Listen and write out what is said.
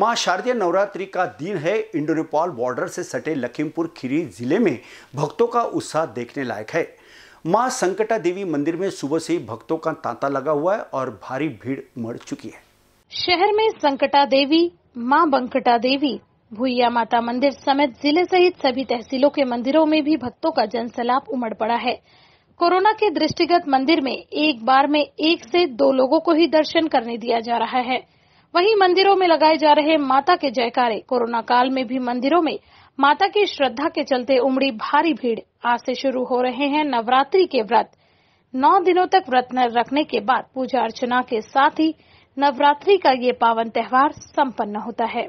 मां शारदीय नवरात्रि का दिन है इंडो नेपाल बॉर्डर से सटे लखीमपुर खीरी जिले में भक्तों का उत्साह देखने लायक है मां संकटा देवी मंदिर में सुबह से ही भक्तों का तांता लगा हुआ है और भारी भीड़ मर चुकी है शहर में संकटा देवी मां बंकटा देवी भूया माता मंदिर समेत जिले सहित सभी तहसीलों के मंदिरों में भी भक्तों का जनसैलाब उमड़ पड़ा है कोरोना के दृष्टिगत मंदिर में एक बार में एक से दो लोगों को ही दर्शन करने दिया जा रहा है वहीं मंदिरों में लगाए जा रहे माता के जयकारे कोरोना काल में भी मंदिरों में माता की श्रद्धा के चलते उमड़ी भारी भीड़ आज से शुरू हो रहे हैं नवरात्रि के व्रत नौ दिनों तक व्रत न रखने के बाद पूजा अर्चना के साथ ही नवरात्रि का ये पावन त्यौहार संपन्न होता है